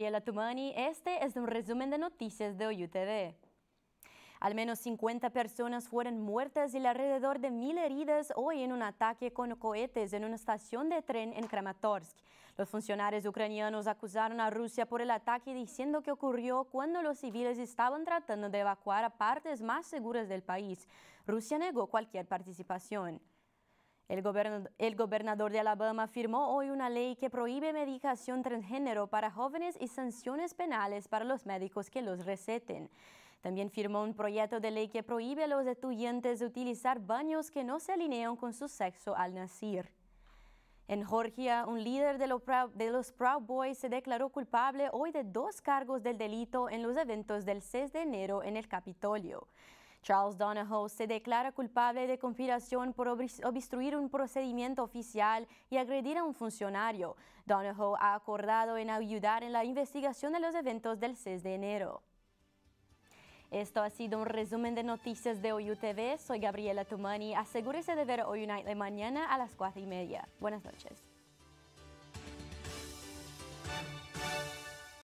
Y el este es un resumen de noticias de OYUTV. Al menos 50 personas fueron muertas y alrededor de mil heridas hoy en un ataque con cohetes en una estación de tren en Kramatorsk. Los funcionarios ucranianos acusaron a Rusia por el ataque diciendo que ocurrió cuando los civiles estaban tratando de evacuar a partes más seguras del país. Rusia negó cualquier participación. El, gobernador, de Alabama firmó hoy una ley que prohíbe medicación transgénero para jóvenes y sanciones penales para los médicos que los receten. También firmó un proyecto de ley que prohíbe a los estudiantes de utilizar baños que no se alinean con su sexo al nacer. En Georgia, un líder de los, Proud Boys se declaró culpable hoy de dos cargos del delito en los eventos del 6 de enero en el Capitolio. Charles Donahoe se declara culpable de conspiración por obstruir un procedimiento oficial y agredir a un funcionario. Donahoe ha acordado en ayudar en la investigación de los eventos del 6 de enero. Esto ha sido un resumen de noticias de hoy TV. Soy Gabriela Tumani. Asegúrese de ver hoy Night de mañana a las 4 y media. Buenas noches.